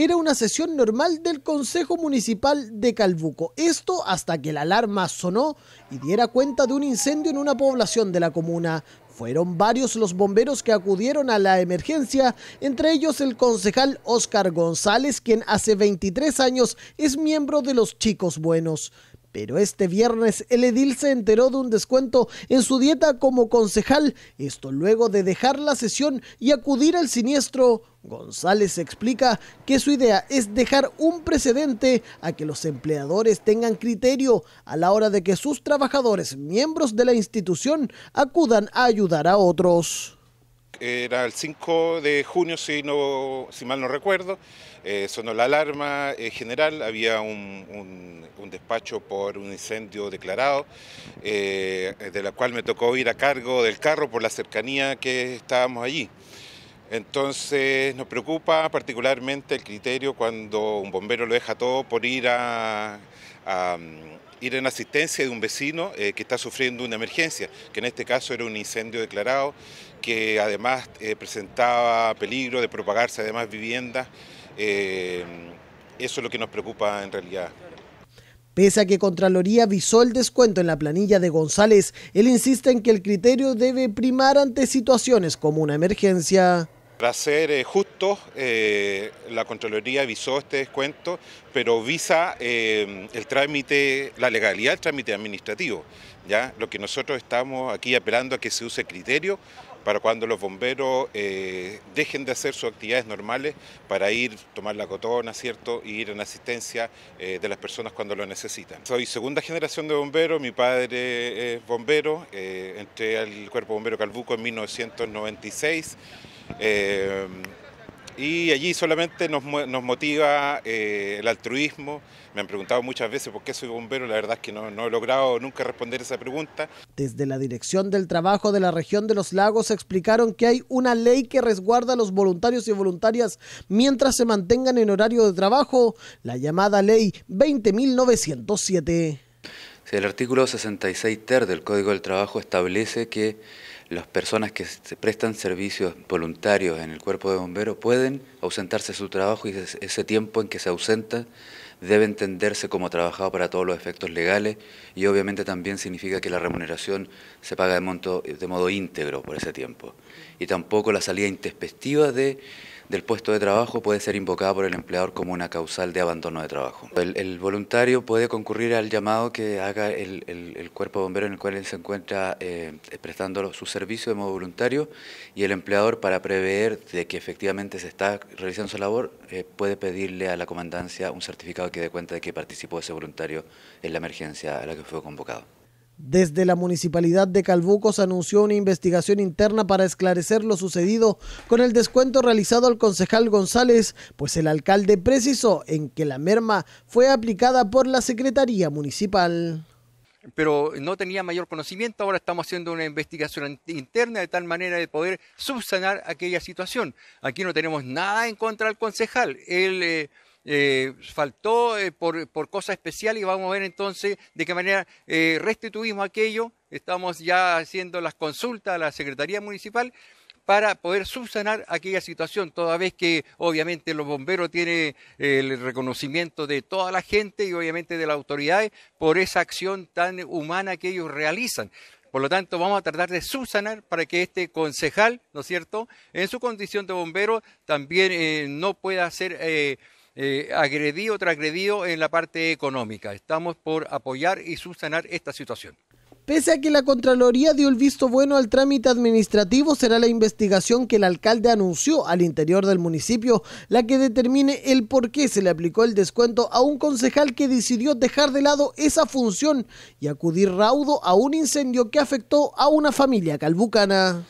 era una sesión normal del Consejo Municipal de Calbuco. Esto hasta que la alarma sonó y diera cuenta de un incendio en una población de la comuna. Fueron varios los bomberos que acudieron a la emergencia, entre ellos el concejal Oscar González, quien hace 23 años es miembro de los Chicos Buenos. Pero este viernes el edil se enteró de un descuento en su dieta como concejal, esto luego de dejar la sesión y acudir al siniestro. González explica que su idea es dejar un precedente a que los empleadores tengan criterio a la hora de que sus trabajadores, miembros de la institución, acudan a ayudar a otros era el 5 de junio, si, no, si mal no recuerdo, eh, sonó la alarma eh, general, había un, despacho por un incendio declarado, eh, de la cual me tocó ir a cargo del carro por la cercanía que estábamos allí. Entonces nos preocupa particularmente el criterio cuando un bombero lo deja todo por ir a ir en asistencia de un vecino eh, que está sufriendo una emergencia, que en este caso era un incendio declarado, que además eh, presentaba peligro de propagarse además viviendas. Eh, eso es lo que nos preocupa en realidad. Pese a que Contraloría visó el descuento en la planilla de González, él insiste en que el criterio debe primar ante situaciones como una emergencia. Para ser eh, justos, eh, la Contraloría visó este descuento, pero visa eh, el trámite, la legalidad del trámite administrativo. ¿ya? Lo que nosotros estamos aquí apelando a que se use criterio para cuando los bomberos dejen de hacer sus actividades normales para ir, tomar la cotona, ¿cierto? Y ir en asistencia de las personas cuando lo necesitan. Soy segunda generación de bomberos, mi padre es bombero, entré al Cuerpo Bombero Calbuco en 1996. Eh, y allí solamente nos, motiva eh, el altruismo. Me han preguntado muchas veces por qué soy bombero, la verdad es que no, no, he logrado nunca responder esa pregunta. Desde la Dirección del Trabajo de la región de los lagos explicaron que hay una ley que resguarda a los voluntarios y voluntarias mientras se mantengan en horario de trabajo, la llamada ley 20.907. El artículo 66 ter del Código del Trabajo establece que las personas que se prestan servicios voluntarios en el cuerpo de bomberos pueden ausentarse de su trabajo y ese tiempo en que se ausenta debe entenderse como trabajado para todos los efectos legales y obviamente también significa que la remuneración se paga de, monto, de modo íntegro por ese tiempo. Y tampoco la salida intespectiva de del puesto de trabajo puede ser invocada por el empleador como una causal de abandono de trabajo. El, voluntario puede concurrir al llamado que haga el, el, cuerpo bombero en el cual él se encuentra eh, prestando su servicio de modo voluntario y el empleador para prever de que efectivamente se está realizando su labor eh, puede pedirle a la comandancia un certificado que dé cuenta de que participó ese voluntario en la emergencia a la que fue convocado. Desde la municipalidad de Calbuco anunció una investigación interna para esclarecer lo sucedido con el descuento realizado al concejal González, pues el alcalde precisó en que la merma fue aplicada por la Secretaría Municipal. Pero no tenía mayor conocimiento, ahora estamos haciendo una investigación interna de tal manera de poder subsanar aquella situación. Aquí no tenemos nada en contra del concejal. Él. Eh, eh, faltó eh, por, cosa especial y vamos a ver entonces de qué manera eh, restituimos aquello. Estamos ya haciendo las consultas a la Secretaría Municipal para poder subsanar aquella situación, toda vez que obviamente los bomberos tienen el reconocimiento de toda la gente y obviamente de las autoridades por esa acción tan humana que ellos realizan. Por lo tanto, vamos a tratar de subsanar para que este concejal, ¿no es cierto?, en su condición de bombero también no pueda ser eh, agredido tras agredido en la parte económica. Estamos por apoyar y subsanar esta situación. Pese a que la Contraloría dio el visto bueno al trámite administrativo, será la investigación que el alcalde anunció al interior del municipio la que determine el por qué se le aplicó el descuento a un concejal que decidió dejar de lado esa función y acudir raudo a un incendio que afectó a una familia calbucana.